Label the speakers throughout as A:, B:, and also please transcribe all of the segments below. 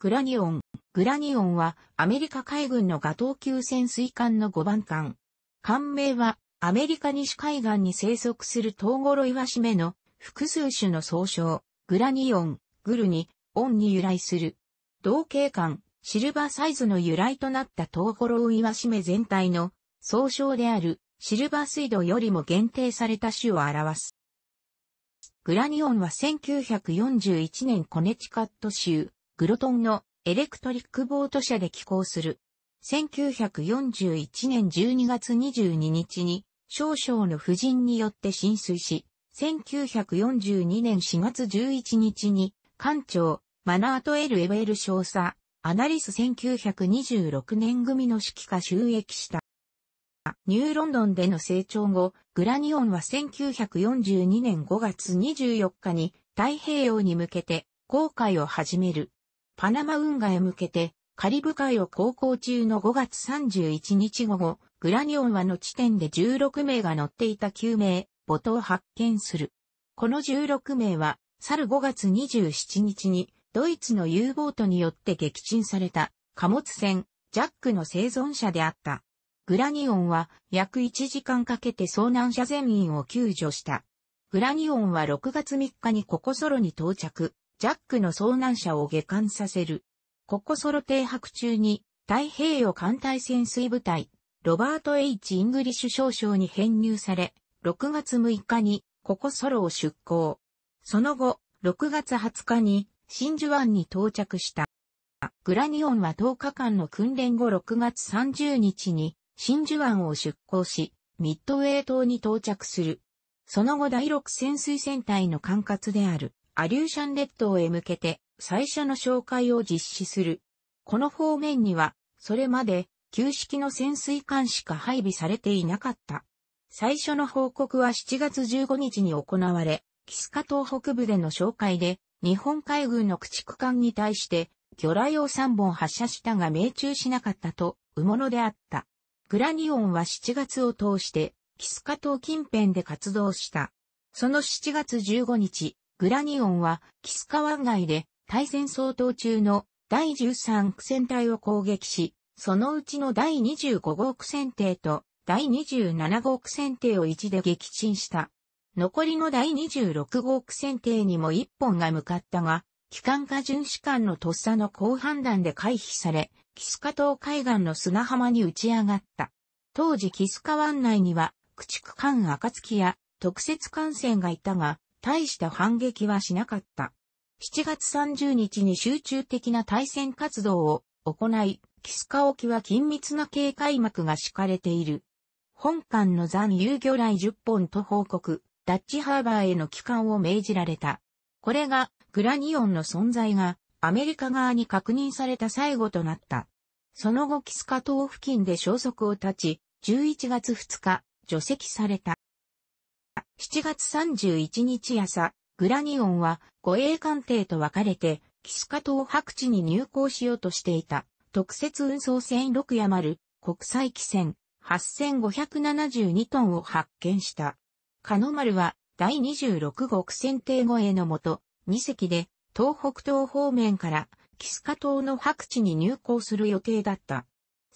A: グラニオン。グラニオンはアメリカ海軍のガトー級潜水艦の5番艦。艦名はアメリカ西海岸に生息するトウゴロイワシメの複数種の総称、グラニオン、グルニ、オンに由来する。同型艦、シルバーサイズの由来となったトウゴロイワシメ全体の総称であるシルバー水道よりも限定された種を表す。グラニオンは1941年コネチカット州グロトンのエレクトリックボート社で寄港する。1941年12月22日に少々の夫人によって浸水し、1942年4月11日に艦長マナート・エル・エウェル少佐、アナリス1926年組の指揮下収益した。ニューロンドンでの成長後、グラニオンは1942年5月24日に太平洋に向けて航海を始める。パナマ運河へ向けて、カリブ海を航行中の5月31日午後、グラニオンはの地点で16名が乗っていた9名、ボトを発見する。この16名は、去る5月27日に、ドイツの U ボートによって撃沈された貨物船、ジャックの生存者であった。グラニオンは約1時間かけて遭難者全員を救助した。グラニオンは6月3日にココソロに到着。ジャックの遭難者を下艦させる。ここソロ停泊中に、太平洋艦隊潜水部隊、ロバート・ H・ イングリッシュ少将に編入され、6月6日に、ここソロを出港。その後、6月20日に、真珠湾に到着した。グラニオンは10日間の訓練後6月30日に、真珠湾を出港し、ミッドウェー島に到着する。その後第6潜水戦隊の管轄である、アリューシャン列島へ向けて最初の紹介を実施する。この方面には、それまで旧式の潜水艦しか配備されていなかった。最初の報告は7月15日に行われ、キスカ島北部での紹介で、日本海軍の駆逐艦に対して、魚雷を3本発射したが命中しなかったと、うものであった。グラニオンは7月を通して、キスカ島近辺で活動した。その7月15日、グラニオンは、キスカ湾外で、対戦相当中の第13苦戦隊を攻撃し、そのうちの第25号苦戦艇と第27号苦戦艇を1で撃沈した。残りの第26号苦戦艇にも1本が向かったが、機関化巡視艦のとっさの高判断で回避され、キスカ島海岸の砂浜に打ち上がった。当時キスカ湾内には、駆逐艦暁や特設艦船がいたが、大した反撃はしなかった。7月30日に集中的な対戦活動を行い、キスカ沖は緊密な警戒幕が敷かれている。本艦の残留魚雷10本と報告、ダッチハーバーへの帰還を命じられた。これが、グラニオンの存在が、アメリカ側に確認された最後となった。その後キスカ島付近で消息を絶ち、11月2日、除籍された。7月31日朝、グラニオンは護衛艦艇と分かれて、キスカ島白地に入港しようとしていた、特設運送船6ヤマル、国際汽船、8572トンを発見した。カノマルは、第26号船艇護衛のもと、2隻で、東北東方面から、キスカ島の白地に入港する予定だった。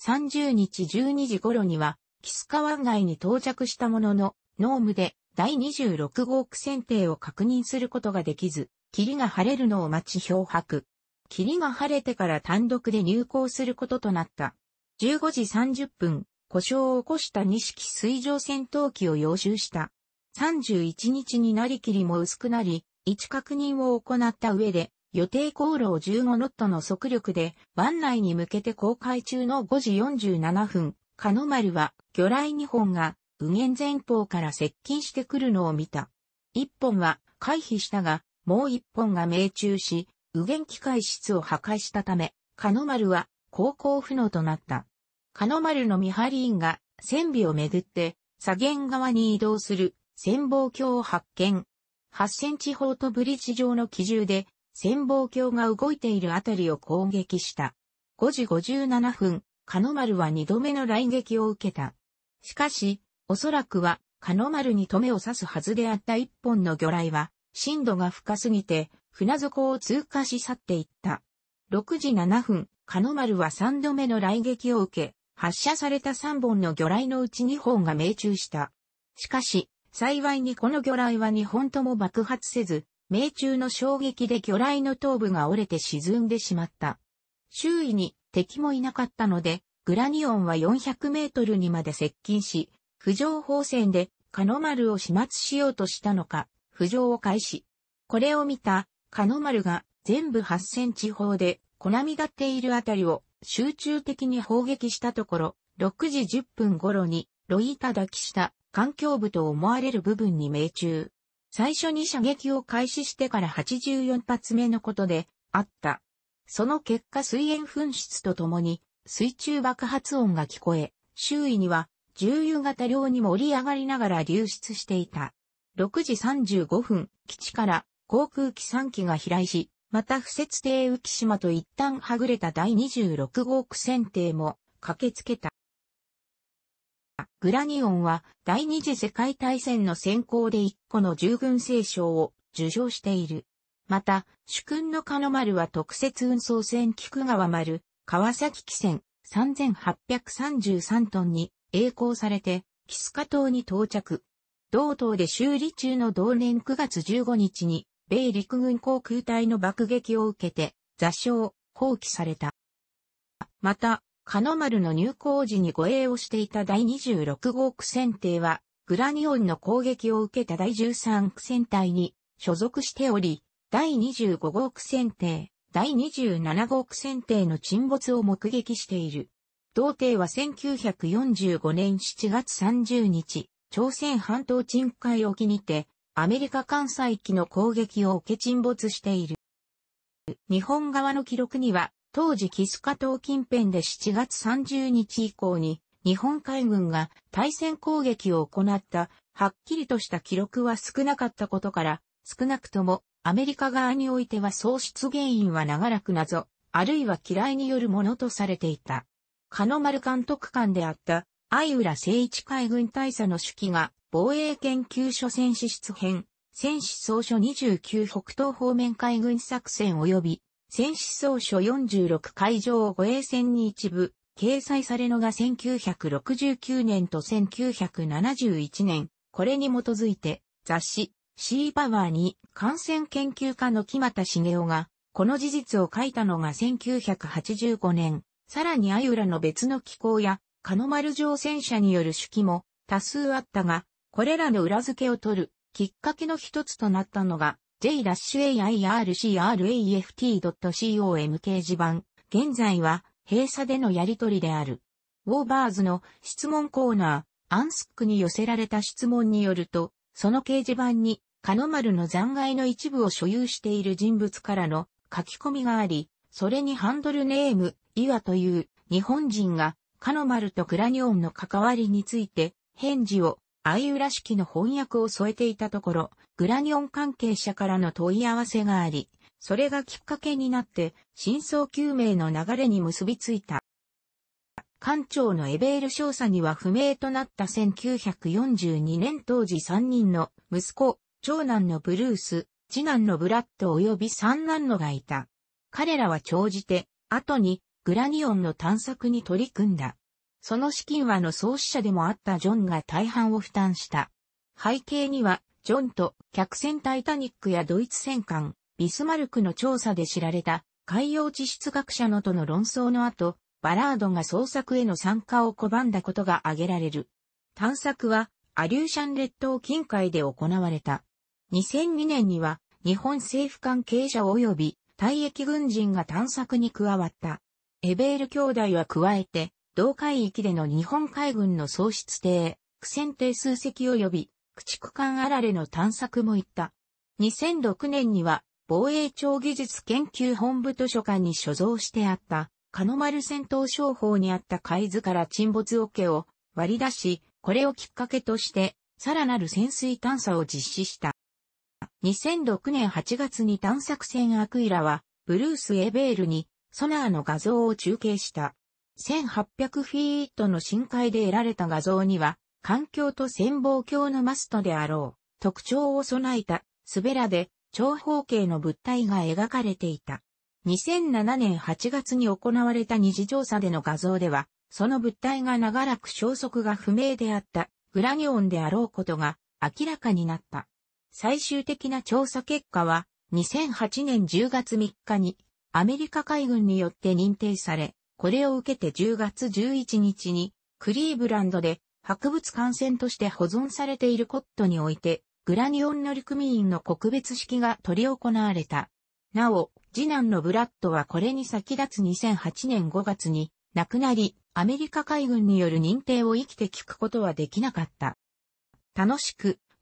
A: 30日12時頃には、キスカ湾外に到着したものの、ノームで第26号区選定を確認することができず、霧が晴れるのを待ち漂白。霧が晴れてから単独で入港することとなった。15時30分、故障を起こした2式水上戦闘機を要収した。31日になり霧も薄くなり、位置確認を行った上で、予定航路を15ノットの速力で、湾内に向けて航海中の5時47分、カノ丸は魚雷2本が右舷前方から接近してくるのを見た。一本は回避したが、もう一本が命中し、右舷機械室を破壊したため、カノマルは航行不能となった。カノマルの見張り員が船尾をめぐって左舷側に移動する潜望鏡を発見。8センチ砲とブリッジ上の機銃で潜望鏡が動いているあたりを攻撃した。5時57分、カノマルは2度目の来撃を受けた。しかし、おそらくは、カノマルに止めを刺すはずであった一本の魚雷は、深度が深すぎて、船底を通過し去っていった。6時7分、カノマルは3度目の雷撃を受け、発射された3本の魚雷のうち2本が命中した。しかし、幸いにこの魚雷は2本とも爆発せず、命中の衝撃で魚雷の頭部が折れて沈んでしまった。周囲に敵もいなかったので、グラニオンは400メートルにまで接近し、浮上砲戦で、カノマルを始末しようとしたのか、浮上を開始。これを見た、カノマルが全部8センチ砲で、小波立っているあたりを集中的に砲撃したところ、6時10分頃に、ロイタ抱きした環境部と思われる部分に命中。最初に射撃を開始してから84発目のことであった。その結果水煙噴出とともに水中爆発音が聞こえ、周囲には重油型量に盛り上がりながら流出していた。6時35分、基地から航空機3機が飛来し、また不設定浮島と一旦はぐれた第26号区選定も駆けつけた。グラニオンは第二次世界大戦の先行で1個の従軍聖賞を受賞している。また、主君のカノマルは特設運送船菊川丸、川崎汽船3833トンに栄光されて、キスカ島に到着。同島で修理中の同年9月15日に、米陸軍航空隊の爆撃を受けて、座礁、放棄された。また、カノ丸の入港時に護衛をしていた第26号区船艇は、グラニオンの攻撃を受けた第13区船隊に所属しており、第25号区船艇、第27号区船艇の沈没を目撃している。同帝は1945年7月30日、朝鮮半島沈海沖にて、アメリカ艦載機の攻撃を受け沈没している。日本側の記録には、当時キスカ島近辺で7月30日以降に、日本海軍が対戦攻撃を行った、はっきりとした記録は少なかったことから、少なくともアメリカ側においては喪失原因は長らく謎、あるいは嫌いによるものとされていた。鹿野丸監督官であった、相浦誠一海軍大佐の手記が、防衛研究所戦士出編、戦士総書29北東方面海軍作戦及び、戦士総書46海上護衛戦に一部、掲載されのが1969年と1971年、これに基づいて、雑誌、シーパワーに感染研究家の木又茂雄が、この事実を書いたのが1985年、さらにアユラの別の機構や、カノル乗船者による手記も多数あったが、これらの裏付けを取るきっかけの一つとなったのが、j-aircraft.com 掲示板、現在は閉鎖でのやり取りである。ウォーバーズの質問コーナー、アンスックに寄せられた質問によると、その掲示板に、カノルの残骸の一部を所有している人物からの書き込みがあり、それにハンドルネーム、岩という日本人が、カノマルとクラニオンの関わりについて、返事を、相浦式の翻訳を添えていたところ、グラニオン関係者からの問い合わせがあり、それがきっかけになって、真相究明の流れに結びついた。艦長のエベール少佐には不明となった1942年当時3人の息子、長男のブルース、次男のブラッド及び三男のがいた。彼らは長じて、後にグラニオンの探索に取り組んだ。その資金はの創始者でもあったジョンが大半を負担した。背景には、ジョンと客船タイタニックやドイツ戦艦、ビスマルクの調査で知られた海洋地質学者のとの論争の後、バラードが捜索への参加を拒んだことが挙げられる。探索は、アリューシャン列島近海で行われた。2002年には、日本政府関係者及び退役軍人が探索に加わった。エベール兄弟は加えて、同海域での日本海軍の喪失艇、苦戦艇数隻及び、駆逐艦あられの探索も行った。2006年には、防衛庁技術研究本部図書館に所蔵してあった、カノマル戦闘商法にあった海図から沈没桶を割り出し、これをきっかけとして、さらなる潜水探査を実施した。2006年8月に探索船アクイラは、ブルース・エベールに、ソナーの画像を中継した。1800フィートの深海で得られた画像には、環境と潜望鏡のマストであろう、特徴を備えた、すべらで、長方形の物体が描かれていた。2007年8月に行われた二次調査での画像では、その物体が長らく消息が不明であった、グラニオンであろうことが明らかになった。最終的な調査結果は、2008年10月3日に、アメリカ海軍によって認定され、これを受けて10月11日に、クリーブランドで、博物館船として保存されているコットにおいて、グラニオン乗組員の告別式が執り行われた。なお、次男のブラッドはこれに先立つ2008年5月に亡くなり、アメリカ海軍による認定を生きて聞くことはできなかった。楽しく、